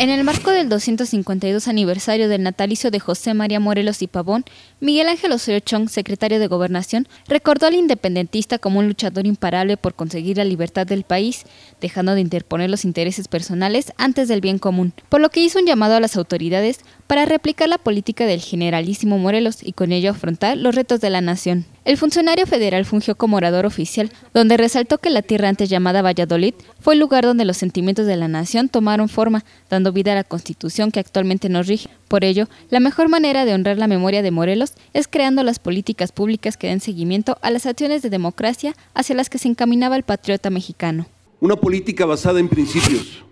En el marco del 252 aniversario del natalicio de José María Morelos y Pavón, Miguel Ángel Osorio Chong, secretario de Gobernación, recordó al independentista como un luchador imparable por conseguir la libertad del país, dejando de interponer los intereses personales antes del bien común, por lo que hizo un llamado a las autoridades para replicar la política del generalísimo Morelos y con ello afrontar los retos de la nación. El funcionario federal fungió como orador oficial, donde resaltó que la tierra antes llamada Valladolid fue el lugar donde los sentimientos de la nación tomaron forma, dando vida a la constitución que actualmente nos rige. Por ello, la mejor manera de honrar la memoria de Morelos es creando las políticas públicas que den seguimiento a las acciones de democracia hacia las que se encaminaba el patriota mexicano. Una política basada en principios,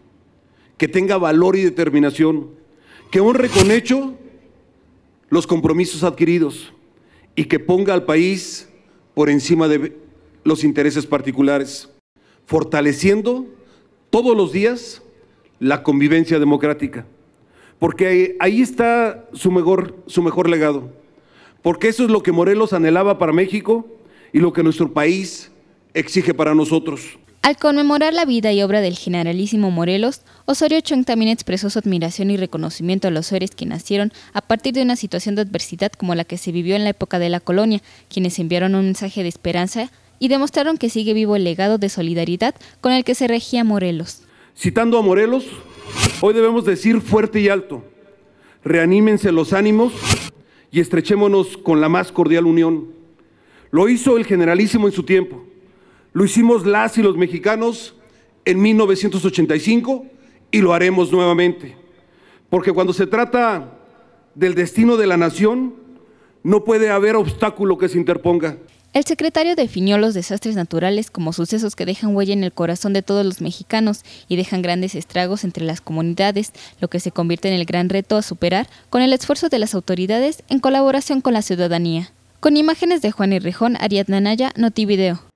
que tenga valor y determinación, que honre con hecho los compromisos adquiridos y que ponga al país por encima de los intereses particulares, fortaleciendo todos los días la convivencia democrática, porque ahí está su mejor, su mejor legado, porque eso es lo que Morelos anhelaba para México y lo que nuestro país exige para nosotros. Al conmemorar la vida y obra del generalísimo Morelos, Osorio Chong también expresó su admiración y reconocimiento a los seres que nacieron a partir de una situación de adversidad como la que se vivió en la época de la colonia, quienes enviaron un mensaje de esperanza y demostraron que sigue vivo el legado de solidaridad con el que se regía Morelos. Citando a Morelos, hoy debemos decir fuerte y alto, reanímense los ánimos y estrechémonos con la más cordial unión. Lo hizo el generalísimo en su tiempo, lo hicimos las y los mexicanos en 1985 y lo haremos nuevamente. Porque cuando se trata del destino de la nación, no puede haber obstáculo que se interponga. El secretario definió los desastres naturales como sucesos que dejan huella en el corazón de todos los mexicanos y dejan grandes estragos entre las comunidades, lo que se convierte en el gran reto a superar con el esfuerzo de las autoridades en colaboración con la ciudadanía. Con imágenes de Juan y Rejón, Ariadna Naya, Notivideo.